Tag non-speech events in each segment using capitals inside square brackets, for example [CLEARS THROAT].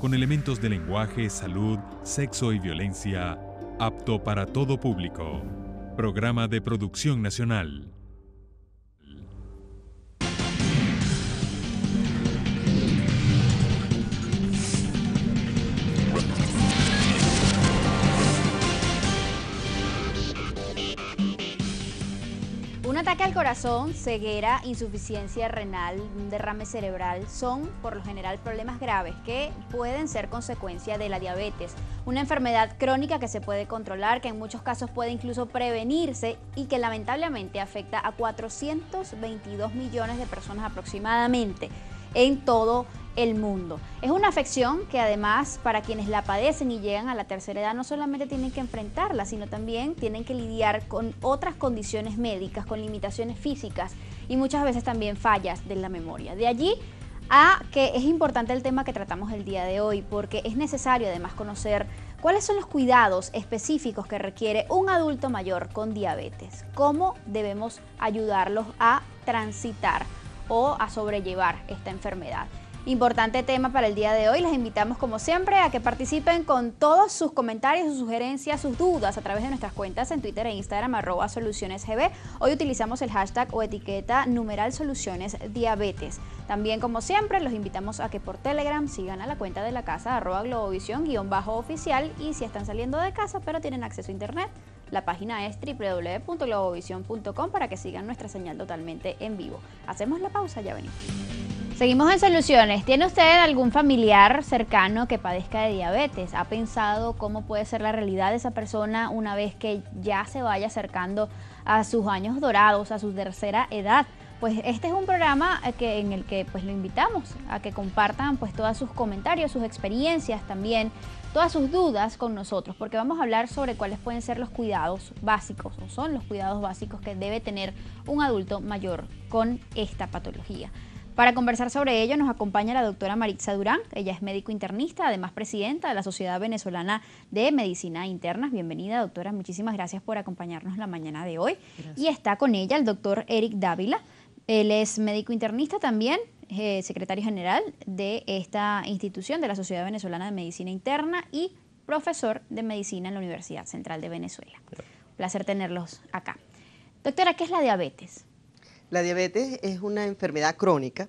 con elementos de lenguaje, salud, sexo y violencia, apto para todo público. Programa de Producción Nacional. que al corazón, ceguera, insuficiencia renal, un derrame cerebral son por lo general problemas graves que pueden ser consecuencia de la diabetes, una enfermedad crónica que se puede controlar, que en muchos casos puede incluso prevenirse y que lamentablemente afecta a 422 millones de personas aproximadamente en todo el mundo. Es una afección que además para quienes la padecen y llegan a la tercera edad no solamente tienen que enfrentarla, sino también tienen que lidiar con otras condiciones médicas, con limitaciones físicas y muchas veces también fallas de la memoria. De allí a que es importante el tema que tratamos el día de hoy, porque es necesario además conocer cuáles son los cuidados específicos que requiere un adulto mayor con diabetes, cómo debemos ayudarlos a transitar o a sobrellevar esta enfermedad. Importante tema para el día de hoy. Les invitamos, como siempre, a que participen con todos sus comentarios, sus sugerencias, sus dudas a través de nuestras cuentas en Twitter e Instagram, arroba gb. Hoy utilizamos el hashtag o etiqueta numeral soluciones diabetes. También, como siempre, los invitamos a que por Telegram sigan a la cuenta de la casa, arroba globovisión-oficial. Y si están saliendo de casa pero tienen acceso a internet, la página es www.globovision.com para que sigan nuestra señal totalmente en vivo. Hacemos la pausa, ya venimos. Seguimos en soluciones. ¿Tiene usted algún familiar cercano que padezca de diabetes? ¿Ha pensado cómo puede ser la realidad de esa persona una vez que ya se vaya acercando a sus años dorados, a su tercera edad? Pues este es un programa eh, en el que pues lo invitamos a que compartan pues todos sus comentarios, sus experiencias también todas sus dudas con nosotros, porque vamos a hablar sobre cuáles pueden ser los cuidados básicos o son los cuidados básicos que debe tener un adulto mayor con esta patología. Para conversar sobre ello nos acompaña la doctora Maritza Durán, ella es médico internista, además presidenta de la Sociedad Venezolana de Medicina Interna. Bienvenida doctora, muchísimas gracias por acompañarnos la mañana de hoy. Y está con ella el doctor Eric Dávila, él es médico internista también, eh, secretario general de esta institución, de la Sociedad Venezolana de Medicina Interna y profesor de medicina en la Universidad Central de Venezuela. Un placer tenerlos acá. Doctora, ¿qué es la diabetes? La diabetes es una enfermedad crónica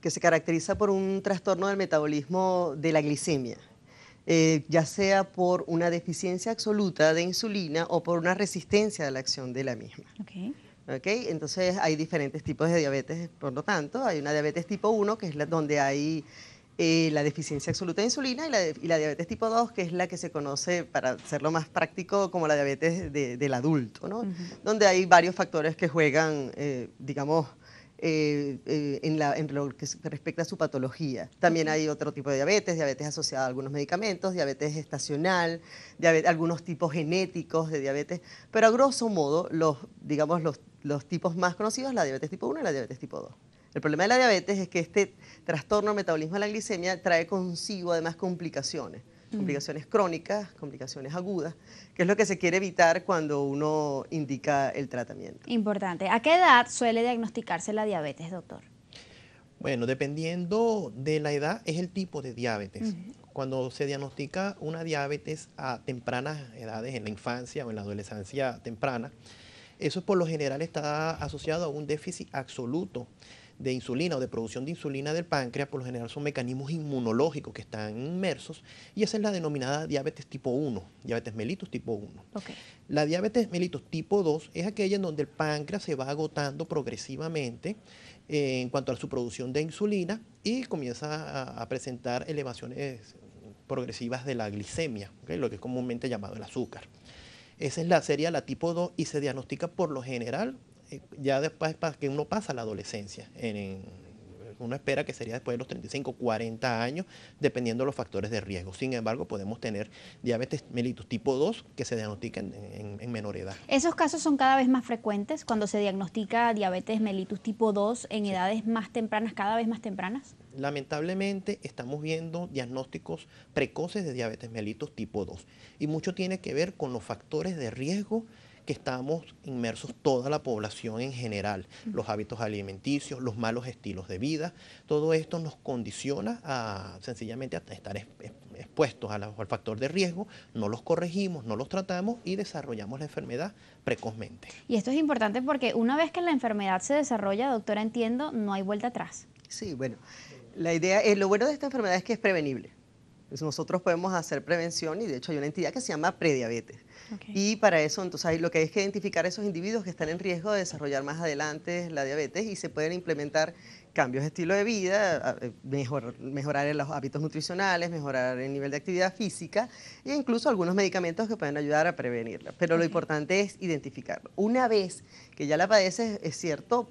que se caracteriza por un trastorno del metabolismo de la glicemia, eh, ya sea por una deficiencia absoluta de insulina o por una resistencia a la acción de la misma. Entonces hay diferentes tipos de diabetes, por lo tanto, hay una diabetes tipo 1, que es la, donde hay eh, la deficiencia absoluta de insulina, y la, diabetes tipo 2, que es la que se conoce, para hacerlo más práctico, como la diabetes del adulto, ¿no? donde hay varios factores que juegan, eh, digamos, eh, eh, en, lo que respecta a su patología. También hay otro tipo de diabetes, diabetes asociada a algunos medicamentos, diabetes estacional, algunos tipos genéticos de diabetes, pero a grosso modo, los, digamos, los, tipos más conocidos, la diabetes tipo 1 y la diabetes tipo 2. El problema de la diabetes es que este trastorno metabolismo de la glicemia trae consigo además complicaciones. Mm. complicaciones crónicas, complicaciones agudas, que es lo que se quiere evitar cuando uno indica el tratamiento. Importante. ¿A qué edad suele diagnosticarse la diabetes, doctor? Bueno, dependiendo de la edad es el tipo de diabetes. Cuando se diagnostica una diabetes a tempranas edades, en la infancia o en la adolescencia temprana, eso por lo general está asociado a un déficit absoluto de insulina o de producción de insulina del páncreas por lo general son mecanismos inmunológicos que están inmersos y esa es la denominada diabetes tipo 1, diabetes mellitus tipo 1. La diabetes mellitus tipo 2 es aquella en donde el páncreas se va agotando progresivamente eh, en cuanto a su producción de insulina y comienza a, presentar elevaciones progresivas de la glicemia, lo que es comúnmente llamado el azúcar. Esa es la serie la tipo 2 y se diagnostica por lo general eh, ya después que uno pasa la adolescencia, uno espera que sería después de los 35, 40 años, dependiendo de los factores de riesgo. Sin embargo, podemos tener diabetes mellitus tipo 2 que se diagnostica en, menor edad. Esos casos son cada vez más frecuentes cuando se diagnostica diabetes mellitus tipo 2 en edades más tempranas, cada vez más tempranas. Lamentablemente estamos viendo diagnósticos precoces de diabetes mellitus tipo 2 y mucho tiene que ver con los factores de riesgo que estamos inmersos toda la población en general, los hábitos alimenticios, los malos estilos de vida, todo esto nos condiciona a sencillamente a estar expuestos al, factor de riesgo, no los corregimos, no los tratamos y desarrollamos la enfermedad precozmente. Y esto es importante porque una vez que la enfermedad se desarrolla, doctora, entiendo, no hay vuelta atrás. Sí, bueno, la idea, es eh, lo bueno de esta enfermedad es que es prevenible. Pues nosotros podemos hacer prevención y de hecho hay una entidad que se llama prediabetes y para eso, entonces, hay lo que hay es que identificar a esos individuos que están en riesgo de desarrollar más adelante la diabetes y se pueden implementar cambios de estilo de vida, eh, mejorar los hábitos nutricionales, mejorar el nivel de actividad física e incluso algunos medicamentos que pueden ayudar a prevenirla. Pero lo importante es identificarlo. Una vez que ya la padece, es cierto,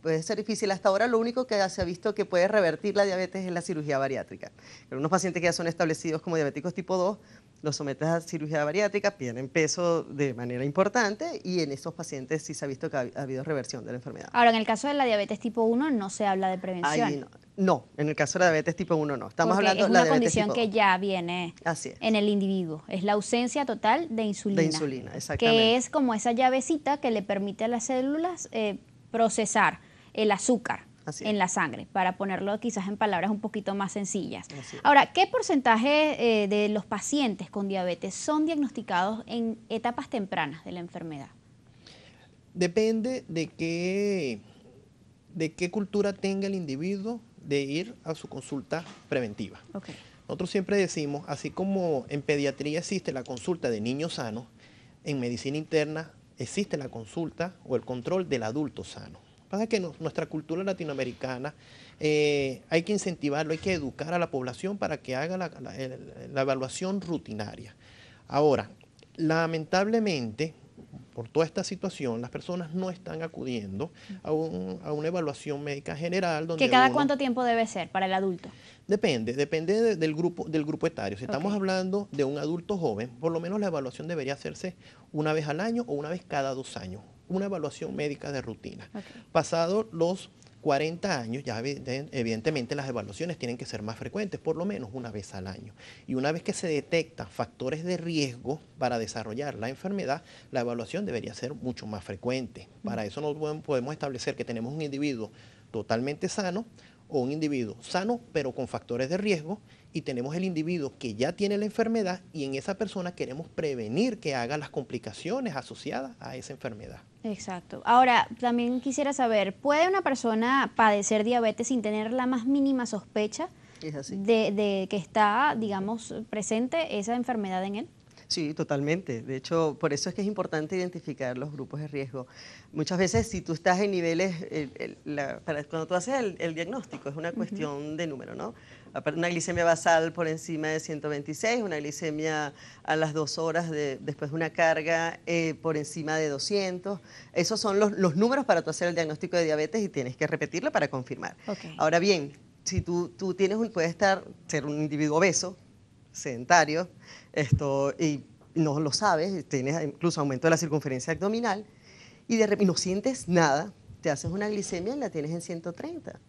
puede ser difícil. Hasta ahora lo único que se ha visto que puede revertir la diabetes es la cirugía bariátrica. Pero unos pacientes que ya son establecidos como diabéticos tipo 2 los sometes a cirugía bariátrica, pierden peso de manera importante y en estos pacientes sí se ha visto que ha, habido reversión de la enfermedad. Ahora, en el caso de la diabetes tipo 1 no se habla de prevención. no. en el caso de la diabetes tipo 1 no. Estamos hablando es una condición que ya viene en el individuo. Es la ausencia total de insulina. De insulina, exactamente. Que es como esa llavecita que le permite a las células eh, procesar el azúcar en la sangre, para ponerlo quizás en palabras un poquito más sencillas. Ahora, ¿qué porcentaje eh, de los pacientes con diabetes son diagnosticados en etapas tempranas de la enfermedad? Depende de qué, de qué cultura tenga el individuo de ir a su consulta preventiva. Nosotros siempre decimos, así como en pediatría existe la consulta de niños sanos, en medicina interna existe la consulta o el control del adulto sano. Pasa que nuestra cultura latinoamericana eh, hay que incentivarlo, hay que educar a la población para que haga la evaluación rutinaria. Ahora, lamentablemente, por toda esta situación, las personas no están acudiendo a, una evaluación médica general. ¿Que cada cuánto tiempo debe ser para el adulto? Depende, depende del, grupo, del grupo etario. Si estamos hablando de un adulto joven, por lo menos la evaluación debería hacerse una vez al año o una vez cada dos años. Una evaluación médica de rutina. Pasado los 40 años, ya evidentemente las evaluaciones tienen que ser más frecuentes, por lo menos una vez al año. Y una vez que se detectan factores de riesgo para desarrollar la enfermedad, la evaluación debería ser mucho más frecuente. Para eso no podemos establecer que tenemos un individuo totalmente sano o un individuo sano pero con factores de riesgo y tenemos el individuo que ya tiene la enfermedad y en esa persona queremos prevenir que haga las complicaciones asociadas a esa enfermedad. Exacto. Ahora, también quisiera saber, ¿puede una persona padecer diabetes sin tener la más mínima sospecha de, que está, digamos, presente esa enfermedad en él? Sí, totalmente. De hecho, por eso es que es importante identificar los grupos de riesgo. Muchas veces, si tú estás en niveles, cuando tú haces el, diagnóstico, es una cuestión de número, ¿no? una glicemia basal por encima de 126, una glicemia a las dos horas después de una carga eh, por encima de 200. Esos son los, números para hacer el diagnóstico de diabetes y tienes que repetirlo para confirmar. Ahora bien, si tú, tienes un, puedes estar, ser un individuo obeso, sedentario, esto, y no lo sabes, tienes incluso aumento de la circunferencia abdominal, y de no sientes nada, te haces una glicemia y la tienes en 130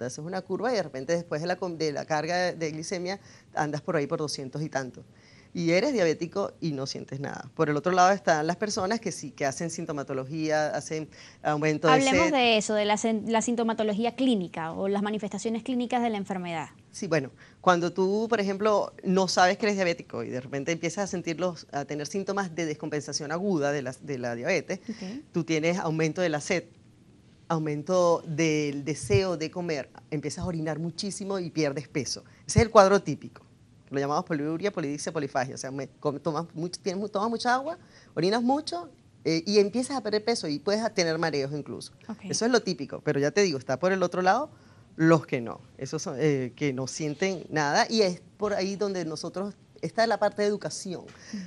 es una curva y de repente después de la, de la carga de glicemia andas por ahí por 200 y tanto. Y eres diabético y no sientes nada. Por el otro lado están las personas que sí, que hacen sintomatología, hacen aumento de Hablemos de eso, de la, sintomatología clínica o las manifestaciones clínicas de la enfermedad. Sí, bueno, cuando tú, por ejemplo, no sabes que eres diabético y de repente empiezas a sentirlos, a tener síntomas de descompensación aguda de la, de la diabetes, tú tienes aumento de la sed, aumento del deseo de comer, empiezas a orinar muchísimo y pierdes peso. Ese es el cuadro típico. Lo llamamos poliuria, polidixia, polifagia. O sea, tomas, mucho, tienes, mucha agua, orinas mucho eh, y empiezas a perder peso y puedes tener mareos incluso. Eso es lo típico, pero ya te digo, está por el otro lado los que no, esos eh, que no sienten nada y es por ahí donde nosotros está la parte de educación,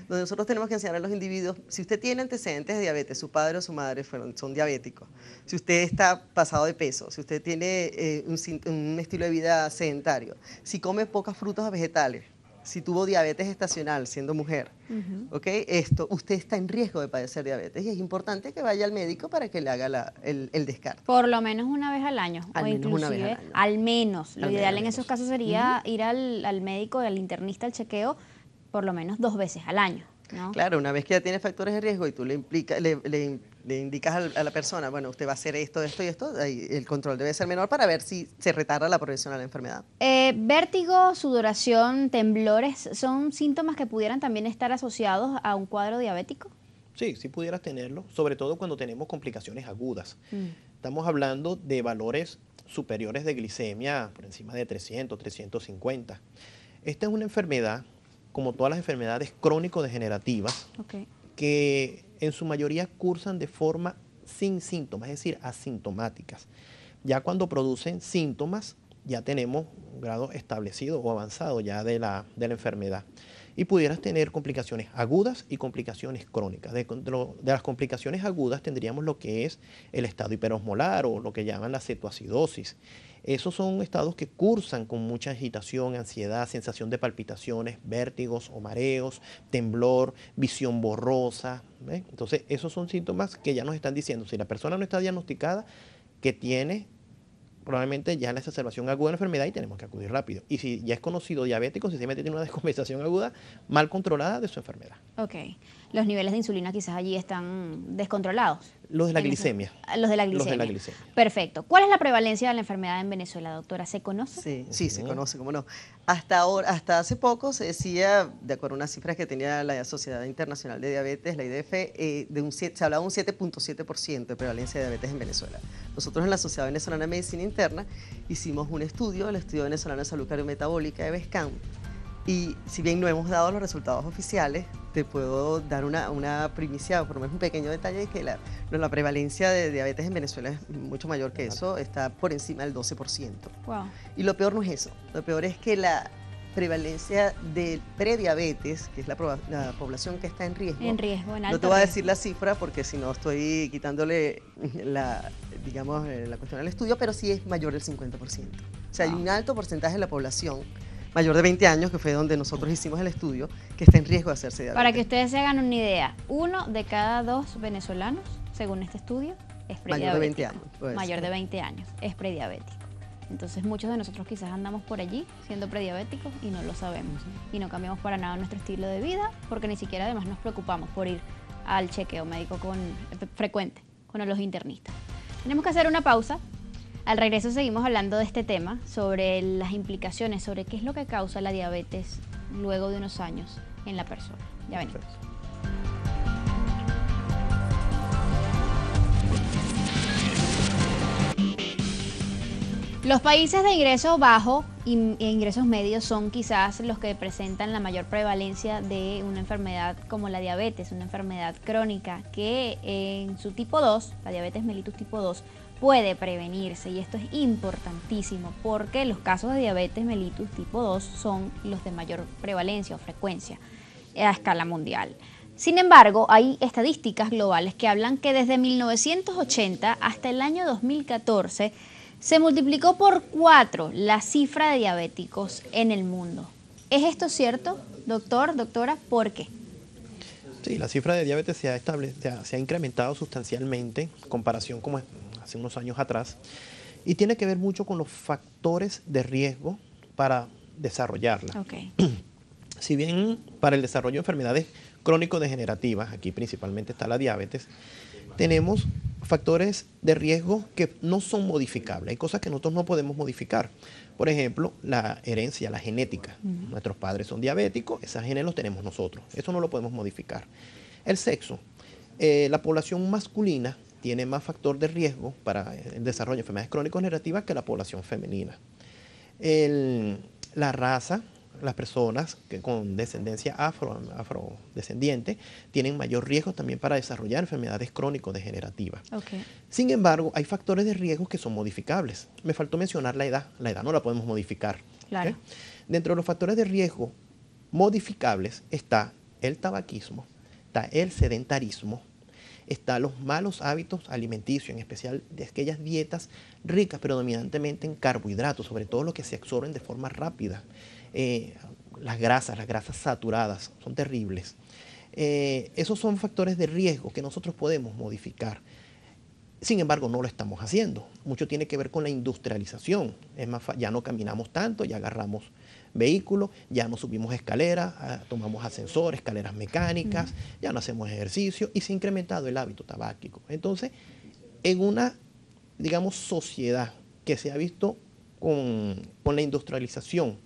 donde nosotros tenemos que enseñar a los individuos, si usted tiene antecedentes de diabetes, su padre o su madre son diabéticos, si usted está pasado de peso, si usted tiene eh, un, un estilo de vida sedentario, si come pocas frutas o vegetales, si tuvo diabetes estacional siendo mujer, ¿ok? Esto, usted está en riesgo de padecer diabetes y es importante que vaya al médico para que le haga el, el, descarte. Por lo menos una vez al año. Al menos una vez al, menos. Lo ideal en esos casos sería ir al, médico, al internista, al chequeo, por lo menos dos veces al año. Claro, una vez que ya tiene factores de riesgo y tú le, implica, le le indicas a la persona, bueno, usted va a hacer esto, esto y esto, el control debe ser menor para ver si se retarda la progresión a la enfermedad. Eh, vértigo, sudoración, temblores, ¿son síntomas que pudieran también estar asociados a un cuadro diabético? Sí, sí pudieras tenerlo, sobre todo cuando tenemos complicaciones agudas. Mm. Estamos hablando de valores superiores de glicemia por encima de 300, 350. Esta es una enfermedad, como todas las enfermedades crónico-degenerativas, que en su mayoría cursan de forma sin síntomas, es decir, asintomáticas. Ya cuando producen síntomas, ya tenemos un grado establecido o avanzado ya de la, enfermedad. Y pudieras tener complicaciones agudas y complicaciones crónicas. De, de, las complicaciones agudas tendríamos lo que es el estado hiperosmolar o lo que llaman la cetoacidosis. Esos son estados que cursan con mucha agitación, ansiedad, sensación de palpitaciones, vértigos o mareos, temblor, visión borrosa. Entonces, esos son síntomas que ya nos están diciendo, si la persona no está diagnosticada, que tiene probablemente ya la exacerbación aguda de la enfermedad y tenemos que acudir rápido. Y si ya es conocido diabético, mete tiene una [LAUGHS] descompensación aguda mal controlada de su enfermedad. Ok. Los niveles de insulina quizás allí están descontrolados. Los de la glicemia. Los de la glicemia. Los de la glicemia. Perfecto. ¿Cuál es la prevalencia de la enfermedad en Venezuela, doctora? ¿Se conoce? Sí, se conoce, cómo no. Hasta ahora, hasta hace poco se decía, de acuerdo a unas cifras que tenía la Sociedad Internacional de Diabetes, la IDF, eh, se hablaba de un 7.7% de prevalencia de diabetes en Venezuela. Nosotros en la Sociedad Venezolana de Medicina interna, hicimos un estudio, el Estudio Venezolano de Salud metabólica de Vescan. y si bien no hemos dado los resultados oficiales, te puedo dar una, una primicia, por lo menos un pequeño detalle, que la, prevalencia de diabetes en Venezuela es mucho mayor que eso, está por encima del 12%. Wow. Y lo peor no es eso, lo peor es que la prevalencia de prediabetes, que es la, población que está en riesgo. En riesgo, No te voy a decir la cifra porque si no estoy quitándole la, digamos, eh, la cuestión del estudio, pero sí es mayor del 50%. O sea, hay un alto porcentaje de la población mayor de 20 años, que fue donde nosotros hicimos el estudio, que está en riesgo de hacerse diabetes. Para que ustedes se hagan una idea, uno de cada dos venezolanos, según este estudio, es prediabético. Mayor de 20 años. mayor de 20 años, es prediabético. Entonces muchos de nosotros quizás andamos por allí siendo prediabéticos y no lo sabemos. Y no cambiamos para nada nuestro estilo de vida porque ni siquiera además nos preocupamos por ir al chequeo médico con, eh, frecuente con los internistas. Tenemos que hacer una pausa. Al regreso seguimos hablando de este tema, sobre las implicaciones, sobre qué es lo que causa la diabetes luego de unos años en la persona. Ya venimos. Los países de ingresos bajo e ingresos medios son quizás los que presentan la mayor prevalencia de una enfermedad como la diabetes, una enfermedad crónica que en su tipo 2, la diabetes mellitus tipo 2, puede prevenirse y esto es importantísimo porque los casos de diabetes mellitus tipo 2 son los de mayor prevalencia o frecuencia a escala mundial. Sin embargo, hay estadísticas globales que hablan que desde 1980 hasta el año 2014 se multiplicó por cuatro la cifra de diabéticos en el mundo. ¿Es esto cierto, doctor, doctora? ¿Por qué? Sí, la cifra de diabetes se ha, incrementado sustancialmente en comparación como hace unos años atrás y tiene que ver mucho con los factores de riesgo para desarrollarla. [CLEARS THROAT] Si bien para el desarrollo de enfermedades crónico-degenerativas, aquí principalmente está la diabetes, tenemos factores de riesgo que no son modificables, hay cosas que nosotros no podemos modificar. Por ejemplo, la herencia, la genética. Nuestros padres son diabéticos, esa genes los tenemos nosotros, eso no lo podemos modificar. El sexo. Eh, la población masculina tiene más factor de riesgo para el desarrollo de enfermedades crónico-generativas que la población femenina. la raza, las personas que con descendencia afro, afrodescendiente tienen mayor riesgo también para desarrollar enfermedades crónico-degenerativas. Sin embargo, hay factores de riesgo que son modificables. Me faltó mencionar la edad. La edad no la podemos modificar. Dentro de los factores de riesgo modificables está el tabaquismo, está el sedentarismo, están los malos hábitos alimenticios, en especial de aquellas dietas ricas predominantemente en carbohidratos, sobre todo los que se absorben de forma rápida. Eh, las grasas, las grasas saturadas, son terribles. Eh, esos son factores de riesgo que nosotros podemos modificar. Sin embargo, no lo estamos haciendo. Mucho tiene que ver con la industrialización. Es más, ya no caminamos tanto, ya agarramos vehículos, ya no subimos escaleras, ah, tomamos ascensores, escaleras mecánicas, mm. ya no hacemos ejercicio y se ha incrementado el hábito tabáquico. Entonces, en una, digamos, sociedad que se ha visto con la industrialización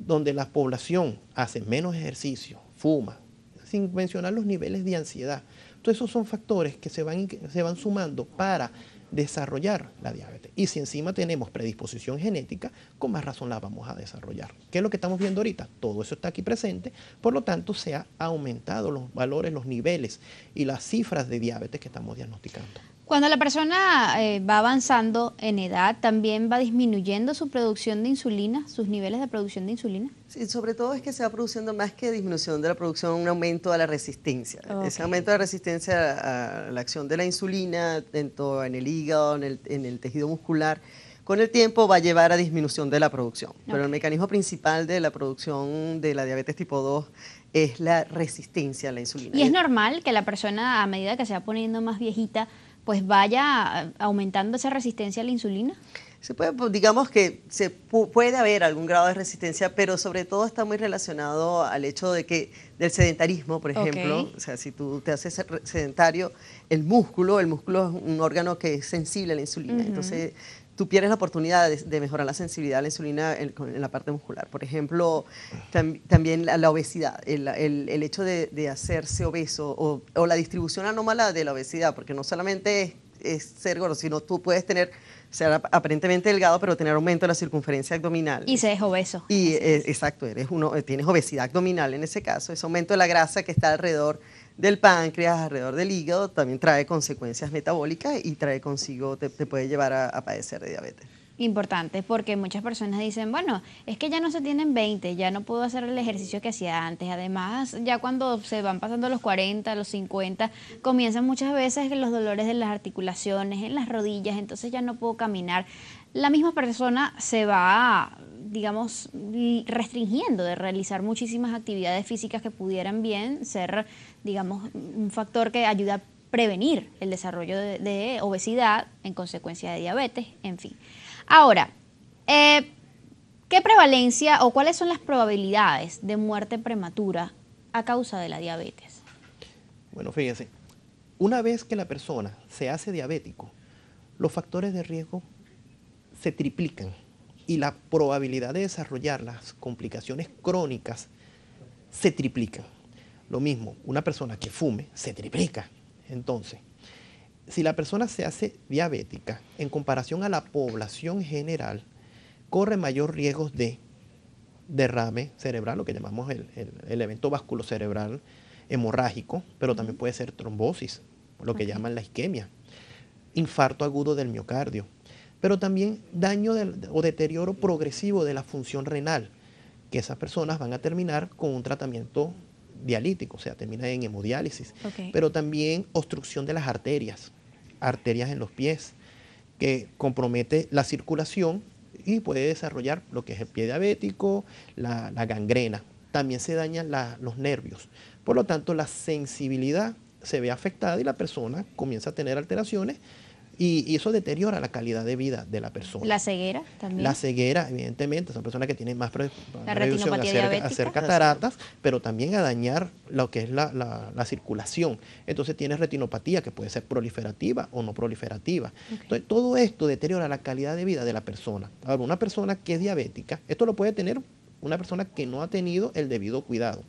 donde la población hace menos ejercicio, fuma, sin mencionar los niveles de ansiedad. Todos esos son factores que se van, se van sumando para desarrollar la diabetes. Y si encima tenemos predisposición genética, con más razón la vamos a desarrollar. ¿Qué es lo que estamos viendo ahorita? Todo eso está aquí presente, por lo tanto se han aumentado los valores, los niveles y las cifras de diabetes que estamos diagnosticando. Cuando la persona eh, va avanzando en edad, ¿también va disminuyendo su producción de insulina, sus niveles de producción de insulina? Sí, sobre todo es que se va produciendo más que disminución de la producción, un aumento de la resistencia. Ese aumento de la resistencia a la acción de la insulina, tanto en el hígado, en el, tejido muscular, con el tiempo va a llevar a disminución de la producción. Pero el mecanismo principal de la producción de la diabetes tipo 2 es la resistencia a la insulina. ¿Y es normal que la persona, a medida que se va poniendo más viejita, pues vaya aumentando esa resistencia a la insulina? Se puede, pues, digamos que se puede haber algún grado de resistencia, pero sobre todo está muy relacionado al hecho de que del sedentarismo, por ejemplo, o sea, si tú te haces sedentario, el músculo, el músculo es un órgano que es sensible a la insulina, entonces tú pierdes la oportunidad de, mejorar la sensibilidad a la insulina en, la parte muscular. Por ejemplo, también la, obesidad, el, hecho de, hacerse obeso o, la distribución anómala de la obesidad, porque no solamente es, ser gordo, sino tú puedes tener ser aparentemente delgado, pero tener aumento de la circunferencia abdominal. Y se es obeso. Y eh, exacto, eres uno, eh, tienes obesidad abdominal en ese caso, ese aumento de la grasa que está alrededor del páncreas, alrededor del hígado, también trae consecuencias metabólicas y trae consigo, te, puede llevar a, padecer de diabetes Importante, porque muchas personas dicen, bueno, es que ya no se tienen 20, ya no puedo hacer el ejercicio que hacía antes. Además, ya cuando se van pasando los 40, los 50, comienzan muchas veces los dolores de las articulaciones, en las rodillas, entonces ya no puedo caminar. La misma persona se va, digamos, restringiendo de realizar muchísimas actividades físicas que pudieran bien ser digamos, un factor que ayuda a prevenir el desarrollo de, obesidad en consecuencia de diabetes, en fin. Ahora, eh, ¿qué prevalencia o cuáles son las probabilidades de muerte prematura a causa de la diabetes? Bueno, fíjense, una vez que la persona se hace diabético, los factores de riesgo se triplican y la probabilidad de desarrollar las complicaciones crónicas se triplican. Lo mismo, una persona que fume se triplica. Entonces, si la persona se hace diabética en comparación a la población general, corre mayor riesgo de derrame cerebral, lo que llamamos el, el, evento vasculocerebral hemorrágico, pero también puede ser trombosis, lo que llaman la isquemia, infarto agudo del miocardio, pero también daño o deterioro progresivo de la función renal, que esas personas van a terminar con un tratamiento dialítico, o sea, termina en hemodiálisis, pero también obstrucción de las arterias, arterias en los pies, que compromete la circulación y puede desarrollar lo que es el pie diabético, la, gangrena. También se dañan los nervios. Por lo tanto, la sensibilidad se ve afectada y la persona comienza a tener alteraciones y, eso deteriora la calidad de vida de la persona. La ceguera también. La ceguera, evidentemente, son personas que tienen más predisposición a hacer, cataratas, pero también a dañar lo que es la, circulación. Entonces tiene retinopatía que puede ser proliferativa o no proliferativa. Entonces todo esto deteriora la calidad de vida de la persona. Ahora, una persona que es diabética, esto lo puede tener una persona que no ha tenido el debido cuidado.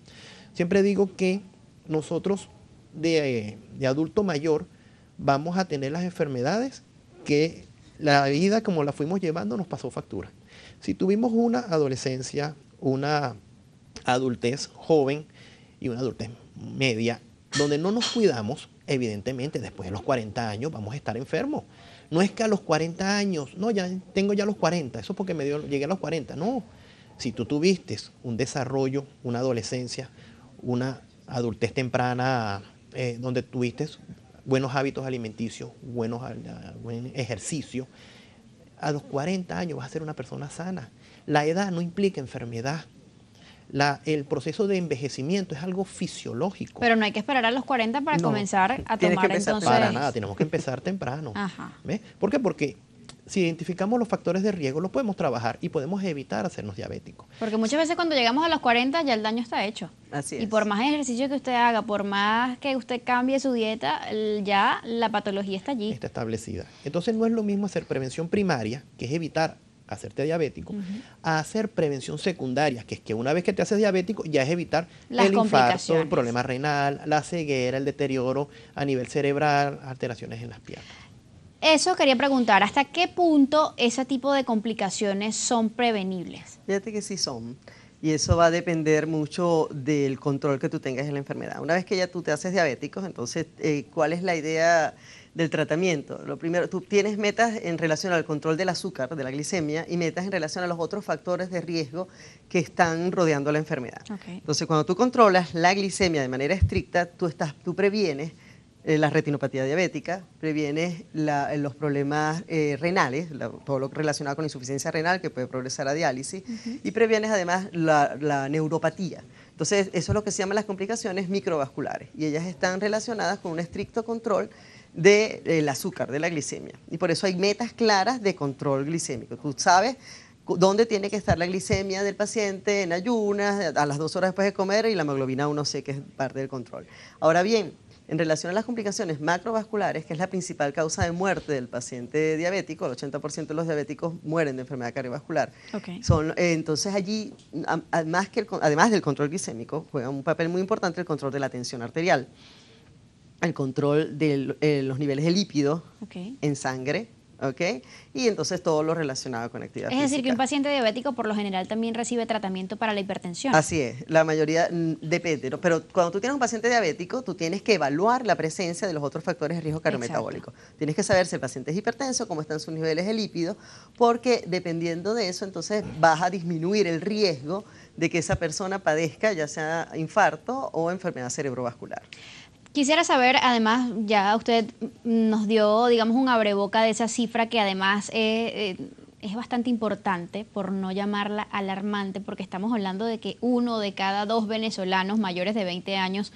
Siempre digo que nosotros de, de adulto mayor, vamos a tener las enfermedades que la vida como la fuimos llevando nos pasó factura. Si tuvimos una adolescencia, una adultez joven y una adultez media, donde no nos cuidamos, evidentemente después de los 40 años vamos a estar enfermos. No es que a los 40 años, no, ya tengo ya los 40, eso porque me dio, llegué a los 40, no. Si tú tuviste un desarrollo, una adolescencia, una adultez temprana, eh, donde tuviste buenos hábitos alimenticios, buenos, buen ejercicio, a los 40 años vas a ser una persona sana. La edad no implica enfermedad. La, el proceso de envejecimiento es algo fisiológico. Pero no hay que esperar a los 40 para comenzar a tomar que entonces. Para nada, tenemos que empezar temprano. Ajá. ¿Ves? ¿Por qué? Porque si identificamos los factores de riesgo, lo podemos trabajar y podemos evitar hacernos diabéticos. Porque muchas veces cuando llegamos a los 40 ya el daño está hecho. Así es. Y por más ejercicio que usted haga, por más que usted cambie su dieta, ya la patología está allí. Está establecida. Entonces no es lo mismo hacer prevención primaria, que es evitar hacerte diabético, a hacer prevención secundaria, que es que una vez que te haces diabético ya es evitar Las el infarto, el problema renal, la ceguera, el deterioro a nivel cerebral, alteraciones en las piernas. Eso quería preguntar, ¿hasta qué punto ese tipo de complicaciones son prevenibles? Fíjate que sí son. Y eso va a depender mucho del control que tú tengas en la enfermedad. Una vez que ya tú te haces diabético, entonces, eh, ¿cuál es la idea del tratamiento? Lo primero, tú tienes metas en relación al control del azúcar, de la glicemia, y metas en relación a los otros factores de riesgo que están rodeando la enfermedad. Entonces, cuando tú controlas la glicemia de manera estricta, tú, estás, tú previenes eh, la retinopatía diabética, previene los problemas eh, renales, todo lo relacionado con insuficiencia renal que puede progresar a diálisis, y previene además la, neuropatía. Entonces, eso es lo que se llaman las complicaciones microvasculares, y ellas están relacionadas con un estricto control del azúcar, de la glicemia. Y por eso hay metas claras de control glicémico. Tú sabes dónde tiene que estar la glicemia del paciente en ayunas, a las dos horas después de comer y la hemoglobina uno sé que es parte del control. Ahora bien, en relación a las complicaciones macrovasculares, que es la principal causa de muerte del paciente diabético, el 80% de los diabéticos mueren de enfermedad cardiovascular. Eh, entonces allí, además, del control glicémico, juega un papel muy importante el control de la tensión arterial, el control de eh, los niveles de lípidos en sangre, ¿ok? Y entonces todo lo relacionado con actividad es decir, que un paciente diabético por lo general también recibe tratamiento para la hipertensión. Así es, la mayoría mm, depende, pero cuando tú tienes un paciente diabético, tú tienes que evaluar la presencia de los otros factores de riesgo cardiometabólico. Tienes que saber si el paciente es hipertenso, cómo están sus niveles de lípidos, porque dependiendo de eso, entonces vas a disminuir el riesgo de que esa persona padezca ya sea infarto o enfermedad cerebrovascular. Quisiera saber, además, ya usted nos dio, digamos, un abreboca de esa cifra que además eh, eh, es bastante importante, por no llamarla alarmante, porque estamos hablando de que uno de cada dos venezolanos mayores de 20 años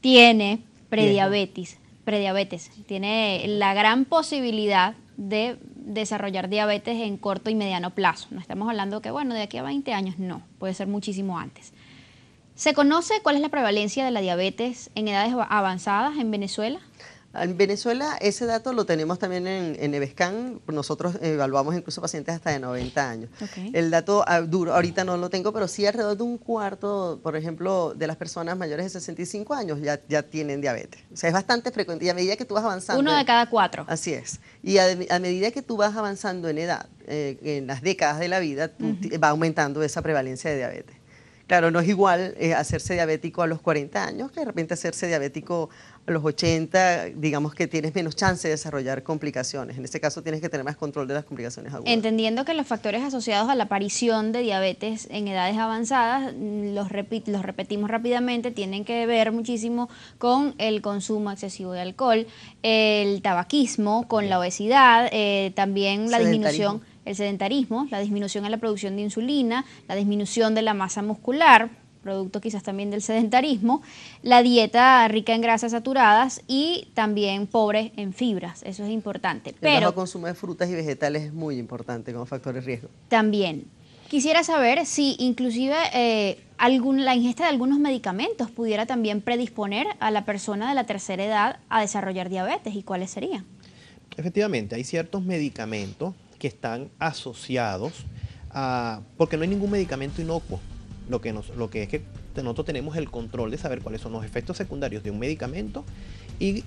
tiene prediabetes, prediabetes, tiene la gran posibilidad de desarrollar diabetes en corto y mediano plazo. No estamos hablando que, bueno, de aquí a 20 años, no, puede ser muchísimo antes. ¿Se conoce cuál es la prevalencia de la diabetes en edades avanzadas en Venezuela? En Venezuela ese dato lo tenemos también en, Evescan, nosotros evaluamos incluso pacientes hasta de 90 años. El dato ah, duro, ahorita no lo tengo, pero sí alrededor de un cuarto, por ejemplo, de las personas mayores de 65 años ya, ya tienen diabetes. O sea, es bastante frecuente y a medida que tú vas avanzando... Uno de cada cuatro. Así es. Y a, medida que tú vas avanzando en edad, eh, en las décadas de la vida, va aumentando esa prevalencia de diabetes. Claro, no es igual eh, hacerse diabético a los 40 años que de repente hacerse diabético a los 80, digamos que tienes menos chance de desarrollar complicaciones. En este caso tienes que tener más control de las complicaciones agudas. Entendiendo que los factores asociados a la aparición de diabetes en edades avanzadas, mm, los, los repetimos rápidamente, tienen que ver muchísimo con el consumo excesivo de alcohol, el tabaquismo, con la obesidad, eh, también la disminución el sedentarismo, la disminución en la producción de insulina, la disminución de la masa muscular, producto quizás también del sedentarismo, la dieta rica en grasas saturadas y también pobre en fibras, eso es importante. El Pero, el consumo de frutas y vegetales es muy importante como factor de riesgo. También. Quisiera saber si inclusive eh, la ingesta de algunos medicamentos pudiera también predisponer a la persona de la tercera edad a desarrollar diabetes y cuáles serían. Efectivamente, hay ciertos medicamentos que están asociados a... porque no hay ningún medicamento inocuo. Lo que, nos, lo que es que nosotros tenemos el control de saber cuáles son los efectos secundarios de un medicamento y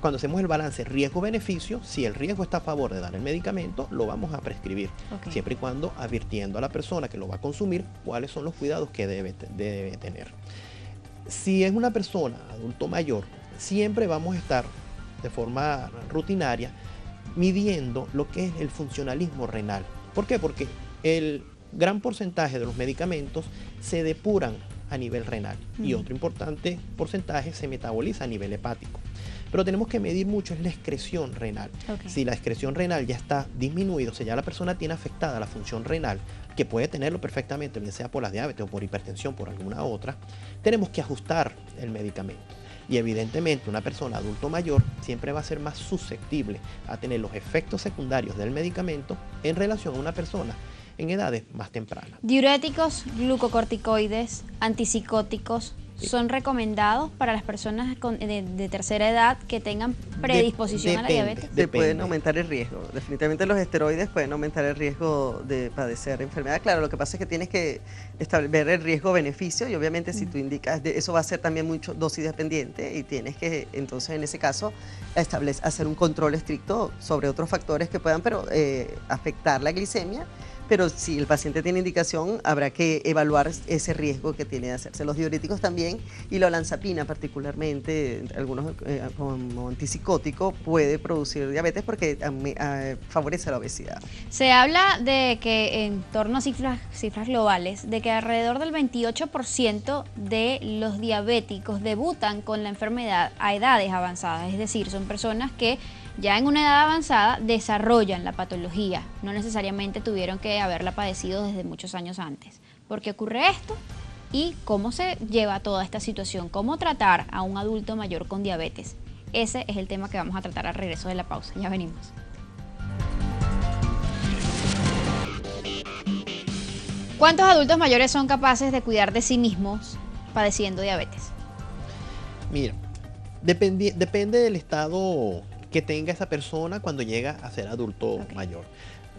cuando hacemos el balance riesgo-beneficio, si el riesgo está a favor de dar el medicamento, lo vamos a prescribir, siempre y cuando advirtiendo a la persona que lo va a consumir cuáles son los cuidados que debe, debe tener. Si es una persona adulto mayor, siempre vamos a estar de forma rutinaria midiendo lo que es el funcionalismo renal. ¿Por qué? Porque el gran porcentaje de los medicamentos se depuran a nivel renal y otro importante porcentaje se metaboliza a nivel hepático. Pero tenemos que medir mucho la excreción renal. Si la excreción renal ya está disminuida, o sea, ya la persona tiene afectada la función renal, que puede tenerlo perfectamente, bien sea por la diabetes o por hipertensión, por alguna otra, tenemos que ajustar el medicamento. Y evidentemente una persona adulto mayor siempre va a ser más susceptible a tener los efectos secundarios del medicamento en relación a una persona en edades más tempranas. Diuréticos, glucocorticoides, antipsicóticos, son recomendados para las personas de, tercera edad que tengan predisposición a la diabetes? Depende. Pueden aumentar el riesgo. Definitivamente los esteroides pueden aumentar el riesgo de padecer enfermedad. Claro, lo que pasa es que tienes que establecer el riesgo-beneficio y obviamente si mm. tú indicas, eso va a ser también mucho dosis dependiente y tienes que entonces en ese caso establecer, hacer un control estricto sobre otros factores que puedan pero, eh, afectar la glicemia pero si el paciente tiene indicación, habrá que evaluar ese riesgo que tiene de hacerse. Los diuréticos también y la olanzapina particularmente, algunos eh, como antipsicótico, puede producir diabetes porque favorece la obesidad. Se habla de que en torno a cifras, cifras globales, de que alrededor del 28% de los diabéticos debutan con la enfermedad a edades avanzadas, es decir, son personas que ya en una edad avanzada desarrollan la patología, no necesariamente tuvieron que haberla padecido desde muchos años antes. ¿Por qué ocurre esto? ¿Y cómo se lleva toda esta situación? ¿Cómo tratar a un adulto mayor con diabetes? Ese es el tema que vamos a tratar al regreso de la pausa. Ya venimos. ¿Cuántos adultos mayores son capaces de cuidar de sí mismos padeciendo diabetes? Mira, depende, depende del estado que tenga esa persona cuando llega a ser adulto mayor.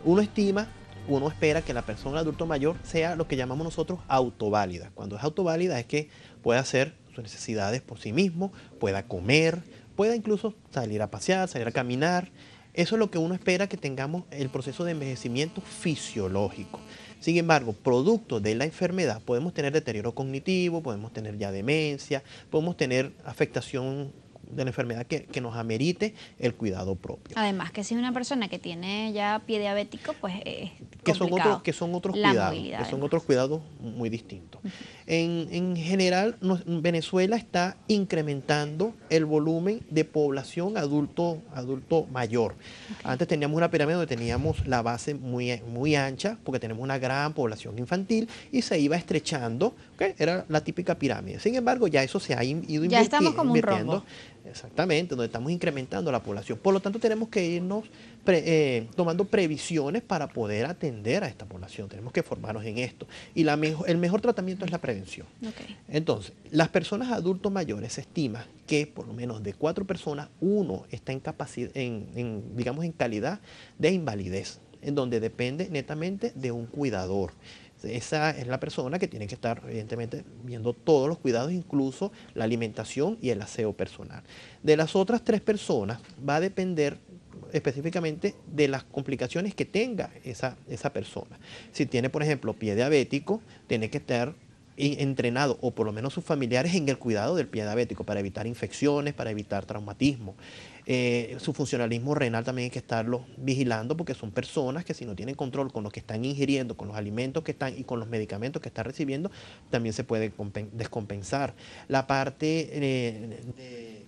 Uno estima, uno espera que la persona adulto mayor sea lo que llamamos nosotros autoválida. Cuando es autoválida es que pueda hacer sus necesidades por sí mismo, pueda comer, pueda incluso salir a pasear, salir a caminar. Eso es lo que uno espera que tengamos el proceso de envejecimiento fisiológico. Sin embargo, producto de la enfermedad podemos tener deterioro cognitivo, podemos tener ya demencia, podemos tener afectación de la enfermedad que, nos amerite el cuidado propio. Además que si es una persona que tiene ya pie diabético, pues eh, es que son otros que son otros cuidados, que son otros cuidados muy distintos. en, general, Venezuela está incrementando el volumen de población adulto adulto mayor. Antes teníamos una pirámide donde teníamos la base muy muy ancha porque tenemos una gran población infantil y se iba estrechando, que era la típica pirámide. Sin embargo, ya eso se ha ido ya estamos como Un rombo. Exactamente, donde estamos incrementando la población. Por lo tanto, tenemos que irnos eh, tomando previsiones para poder atender a esta población. Tenemos que formarnos en esto. Y el mejor tratamiento es la prevención. Entonces, las personas adultos mayores se estima que por lo menos de cuatro personas, uno está en, capacidad, digamos, en calidad de invalidez, en donde depende netamente de un cuidador. Esa es la persona que tiene que estar, evidentemente, viendo todos los cuidados, incluso la alimentación y el aseo personal. De las otras tres personas va a depender específicamente de las complicaciones que tenga esa, persona. Si tiene, por ejemplo, pie diabético, tiene que estar entrenado, o por lo menos sus familiares, en el cuidado del pie diabético para evitar infecciones, para evitar traumatismo. Eh, su funcionalismo renal también hay que estarlo vigilando porque son personas que si no tienen control con lo que están ingiriendo, con los alimentos que están y con los medicamentos que están recibiendo, también se puede descompensar. La parte eh,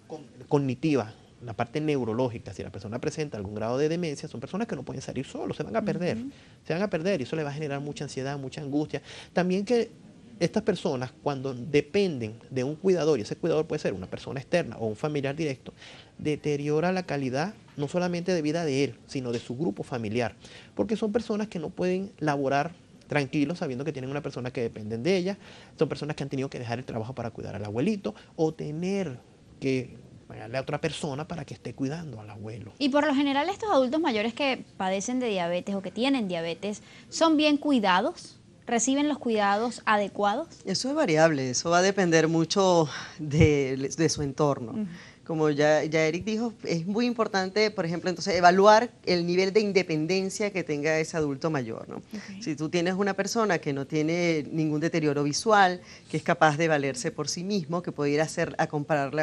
cognitiva, la parte neurológica, si la persona presenta algún grado de demencia, son personas que no pueden salir solos, se van a perder, se van a perder y eso le va a generar mucha ansiedad, mucha angustia. También que estas personas cuando dependen de un cuidador, y ese cuidador puede ser una persona externa o un familiar directo, deteriora la calidad no solamente de vida de él, sino de su grupo familiar, porque son personas que no pueden laborar tranquilos sabiendo que tienen una persona que dependen de ella, son personas que han tenido que dejar el trabajo para cuidar al abuelito o tener que pagarle a otra persona para que esté cuidando al abuelo. Y por lo general estos adultos mayores que padecen de diabetes o que tienen diabetes, ¿son bien cuidados? reciben los cuidados adecuados? Eso es variable, eso va a depender mucho de, su entorno como ya, ya Eric dijo, es muy importante, por ejemplo, entonces evaluar el nivel de independencia que tenga ese adulto mayor. ¿no? Si tú tienes una persona que no tiene ningún deterioro visual, que es capaz de valerse por sí mismo, que puede ir a hacer, a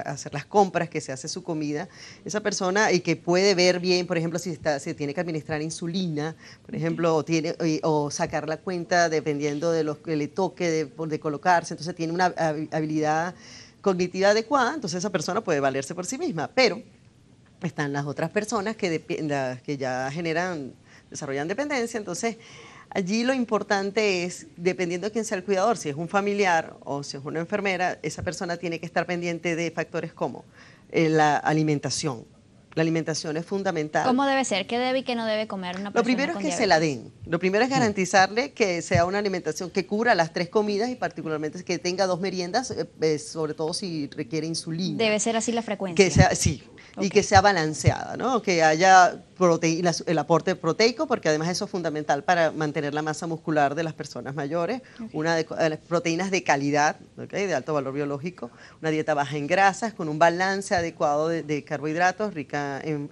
hacer las compras, que se hace su comida, esa persona y que puede ver bien, por ejemplo, si está, tiene que administrar insulina, por ejemplo, o, tiene, sacar la cuenta dependiendo de lo que le toque, de, de colocarse, entonces tiene una habilidad cognitiva adecuada, entonces esa persona puede valerse por sí misma, pero están las otras personas que, que ya generan, desarrollan dependencia, entonces allí lo importante es, dependiendo de quién sea el cuidador, si es un familiar o si es una enfermera, esa persona tiene que estar pendiente de factores como eh, la alimentación, la alimentación es fundamental. ¿Cómo debe ser? ¿Qué debe y qué no debe comer una persona? Lo primero es que se la den. Lo primero es mm. garantizarle que sea una alimentación que cubra las tres comidas y particularmente que tenga dos meriendas, eh, eh, sobre todo si requiere insulina. Debe ser así la frecuencia. Que sea, sí, y que sea balanceada, ¿no? que haya el aporte proteico, porque además eso es fundamental para mantener la masa muscular de las personas mayores, una de, eh, proteínas de calidad, de alto valor biológico, una dieta baja en grasas, con un balance adecuado de, carbohidratos, rica en,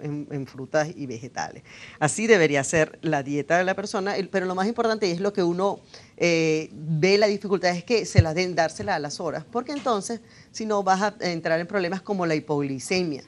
frutas y vegetales. Así debería ser la dieta de la persona, pero lo más importante es lo que uno eh, ve la dificultad es que se las den dársela a las horas, porque entonces, si no, vas a entrar en problemas como la hipoglicemia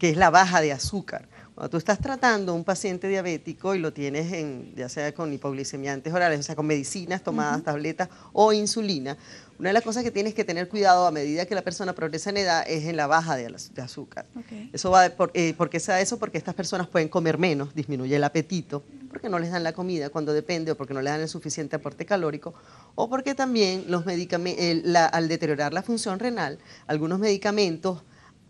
que es la baja de azúcar. Cuando tú estás tratando a un paciente diabético y lo tienes en, ya sea con hipoglicemiantes orales, o sea, con medicinas tomadas, tabletas o insulina, una de las cosas que tienes que tener cuidado a medida que la persona progresa en edad es en la baja de, azúcar. Eso va por, eh, qué sea eso? Porque estas personas pueden comer menos, disminuye el apetito, porque no les dan la comida cuando depende o porque no les dan el suficiente aporte calórico o porque también los medicamentos, al deteriorar la función renal, algunos medicamentos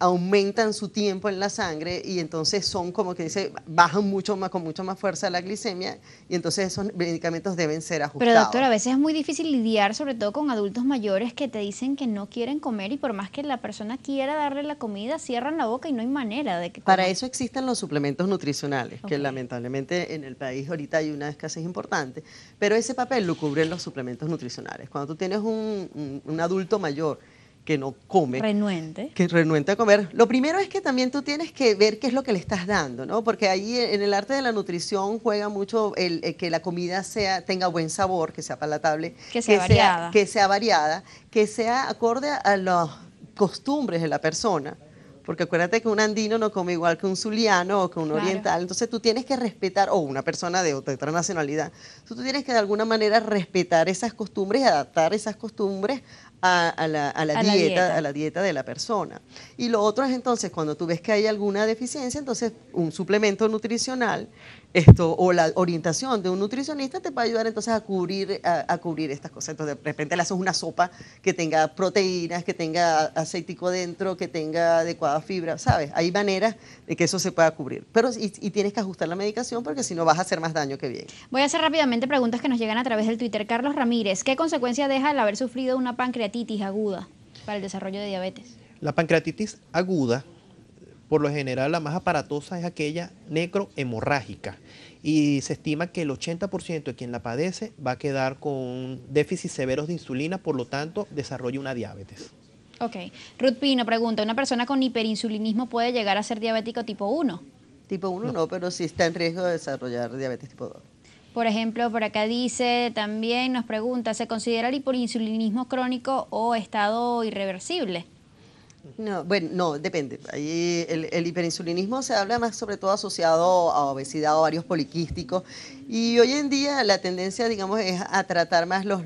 aumentan su tiempo en la sangre y entonces son como que dice, bajan mucho más, con mucho más fuerza la glicemia y entonces esos medicamentos deben ser ajustados. Pero doctor, a veces es muy difícil lidiar, sobre todo con adultos mayores que te dicen que no quieren comer y por más que la persona quiera darle la comida, cierran la boca y no hay manera de que... Para eso existen los suplementos nutricionales, que lamentablemente en el país ahorita hay una escasez importante, pero ese papel lo cubren los suplementos nutricionales. Cuando tú tienes un adulto mayor, que no come. Renuente. Que renuente a comer. Lo primero es que también tú tienes que ver qué es lo que le estás dando, ¿no? Porque ahí en el arte de la nutrición juega mucho el, eh, que la comida sea, tenga buen sabor, que sea palatable. Que sea variada. que sea variada, que sea acorde a las costumbres de la persona. Porque acuérdate que un andino no come igual que un zuliano o que un oriental. Entonces tú tienes que respetar, o una persona de otra, nacionalidad, tú tienes que de alguna manera respetar esas costumbres y adaptar esas costumbres a, la, dieta, a la dieta de la persona. Y lo otro es entonces cuando tú ves que hay alguna deficiencia, entonces un suplemento nutricional esto, o la orientación de un nutricionista te va a ayudar entonces a cubrir, a, cubrir estas cosas. Entonces, de repente le haces una sopa que tenga proteínas, que tenga aceitico dentro, que tenga adecuada fibra, ¿sabes? Hay maneras de que eso se pueda cubrir. Pero y, tienes que ajustar la medicación porque si no vas a hacer más daño que bien. Voy a hacer rápidamente preguntas que nos llegan a través del Twitter. Carlos Ramírez, ¿qué consecuencia deja el haber sufrido una pancreatitis aguda para el desarrollo de diabetes? La pancreatitis aguda por lo general, la más aparatosa es aquella necrohemorrágica y se estima que el 80% de quien la padece va a quedar con déficit severos de insulina, por lo tanto, desarrolla una diabetes. Ok. Ruth Pino pregunta, ¿una persona con hiperinsulinismo puede llegar a ser diabético tipo 1? Tipo 1 no, pero sí está en riesgo de desarrollar diabetes tipo 2. Por ejemplo, por acá dice, también nos pregunta, ¿se considera el hiperinsulinismo crónico o estado irreversible? bueno, no, depende. el, hiperinsulinismo se habla más sobre todo asociado a obesidad, o varios poliquísticos. Y hoy en día la tendencia, digamos, es a tratar más los,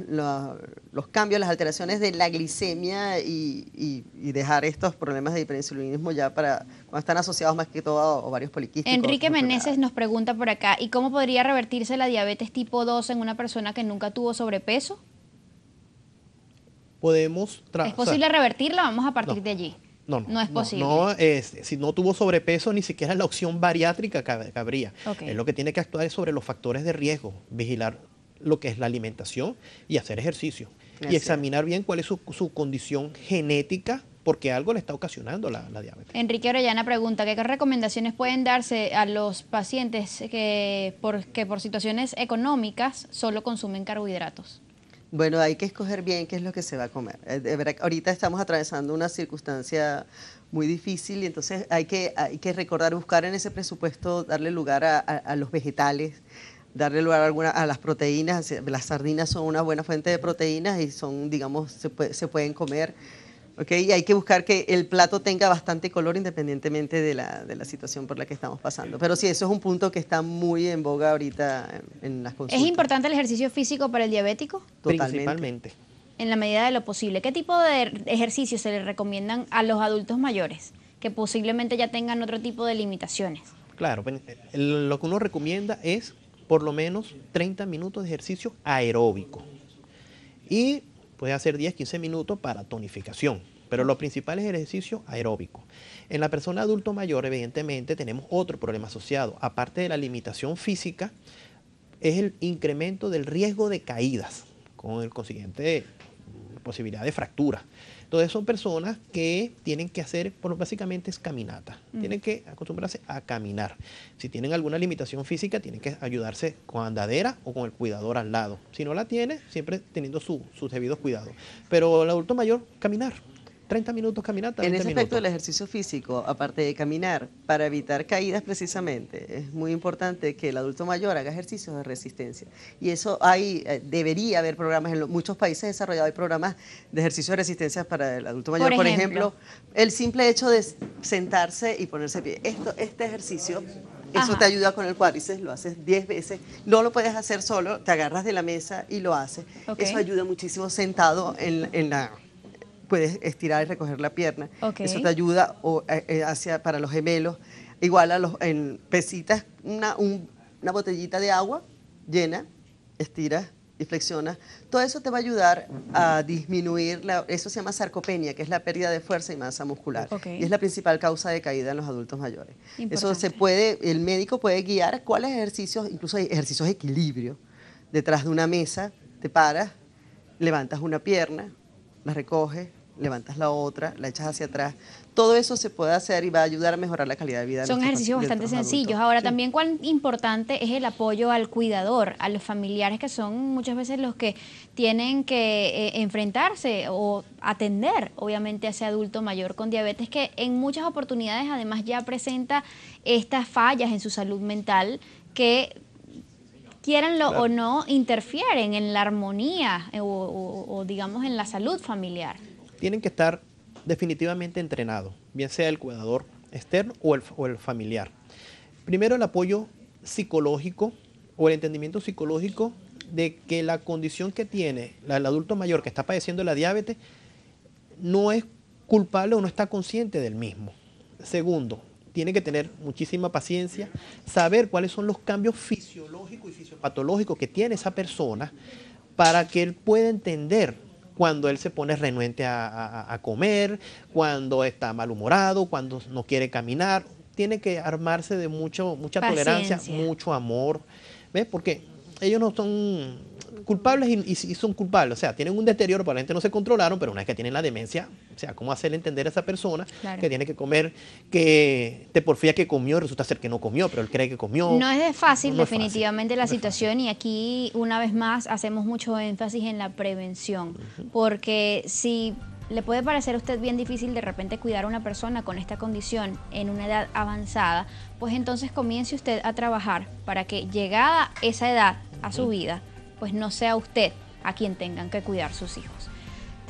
cambios, las alteraciones de la glicemia y, dejar estos problemas de hiperinsulinismo ya para cuando están asociados más que todo a varios poliquísticos. Enrique Meneses nos pregunta por acá, ¿y cómo podría revertirse la diabetes tipo 2 en una persona que nunca tuvo sobrepeso? podemos... ¿Es posible revertirla? Vamos a partir de allí. No, no, no es posible. No, este, si no tuvo sobrepeso, ni siquiera la opción bariátrica cabría. Es lo que tiene que actuar es sobre los factores de riesgo, vigilar lo que es la alimentación y hacer ejercicio. Y examinar bien cuál es su, condición genética porque algo le está ocasionando la, diabetes. Enrique Orellana pregunta, ¿qué recomendaciones pueden darse a los pacientes que que por situaciones económicas solo consumen carbohidratos? Bueno, hay que escoger bien qué es lo que se va a comer. Eh, de verdad, ahorita estamos atravesando una circunstancia muy difícil y entonces hay que, hay que recordar, buscar en ese presupuesto, darle lugar a, los vegetales, darle lugar a, alguna, a las proteínas. Las sardinas son una buena fuente de proteínas y son, digamos, se, se pueden comer. Okay, y hay que buscar que el plato tenga bastante color independientemente de la, de la, situación por la que estamos pasando. Pero sí, eso es un punto que está muy en boga ahorita en las consultas. ¿Es importante el ejercicio físico para el diabético? Totalmente. Principalmente. En la medida de lo posible. ¿Qué tipo de ejercicio se le recomiendan a los adultos mayores que posiblemente ya tengan otro tipo de limitaciones? Claro, lo que uno recomienda es por lo menos 30 minutos de ejercicio aeróbico. Y puede hacer 10, 15 minutos para tonificación, pero lo principal es el ejercicio aeróbico. En la persona adulto mayor, evidentemente, tenemos otro problema asociado. Aparte de la limitación física, es el incremento del riesgo de caídas, con el consiguiente posibilidad de fractura. Entonces son personas que tienen que hacer, lo básicamente es caminata, tienen que acostumbrarse a caminar. Si tienen alguna limitación física, tienen que ayudarse con andadera o con el cuidador al lado. Si no la tiene, siempre teniendo sus debidos cuidados. Pero el adulto mayor, caminar. 30 minutos caminata. En ese aspecto del ejercicio físico, aparte de caminar, para evitar caídas precisamente, es muy importante que el adulto mayor haga ejercicios de resistencia. Y eso hay, eh, debería haber programas, en muchos países desarrollados hay programas de ejercicios de resistencia para el adulto mayor. Por ejemplo, el simple hecho de sentarse y ponerse pie. Esto, este ejercicio eso te ayuda con el cuádriceps, lo haces 10 veces. No lo puedes hacer solo, te agarras de la mesa y lo haces. Eso ayuda muchísimo sentado en la puedes estirar y recoger la pierna. Eso te ayuda eh, eh, hacia, para los gemelos. Igual a los, en pesitas, una, botellita de agua llena, estiras y flexionas. Todo eso te va a ayudar a disminuir, eso se llama sarcopenia, que es la pérdida de fuerza y masa muscular. Y es la principal causa de caída en los adultos mayores. Eso se puede, el médico puede guiar cuáles ejercicios, incluso ejercicios de equilibrio. Detrás de una mesa, te paras, levantas una pierna, la recoges, levantas la otra, la echas hacia atrás. Todo eso se puede hacer y va a ayudar a mejorar la calidad de vida. Son ejercicios bastante sencillos. Ahora también cuán importante es el apoyo al cuidador, a los familiares que son muchas veces los que tienen que eh, enfrentarse o atender, obviamente, a ese adulto mayor con diabetes que en muchas oportunidades además ya presenta estas fallas en su salud mental que quieranlo o no, interfieren en la armonía eh, o, digamos en la salud familiar. Tienen que estar definitivamente entrenados, bien sea el cuidador externo o el, o el familiar. Primero el apoyo psicológico o el entendimiento psicológico de que la condición que tiene el adulto mayor que está padeciendo la diabetes no es culpable o no está consciente del mismo. Segundo, tiene que tener muchísima paciencia, saber cuáles son los cambios fisiológicos y fisiopatológicos que tiene esa persona para que él pueda entender cuando él se pone renuente a, comer, cuando está malhumorado, cuando no quiere caminar. Tiene que armarse de mucho, mucha tolerancia, mucho amor. ¿Ves? Porque ellos no son culpables y, son culpables. O sea, tienen un deterioro, probablemente no se controlaron, pero una vez que tienen la demencia, o sea, ¿cómo hacerle entender a esa persona que tiene que comer, que te porfía que comió resulta ser que no comió, pero él cree que comió? No es fácil, definitivamente, la situación. Y aquí, una vez más, hacemos mucho énfasis en la prevención. Porque si le puede parecer a usted bien difícil de repente cuidar a una persona con esta condición en una edad avanzada, pues entonces comience usted a trabajar para que llegada esa edad a su vida, pues no sea usted a quien tengan que cuidar sus hijos.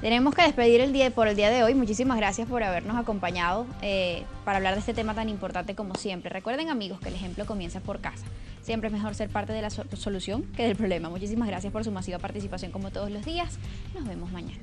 Tenemos que despedir el día, por el día de hoy. Muchísimas gracias por habernos acompañado eh, para hablar de este tema tan importante como siempre. Recuerden amigos que el ejemplo comienza por casa. Siempre es mejor ser parte de la solución que del problema. Muchísimas gracias por su masiva participación como todos los días. Nos vemos mañana.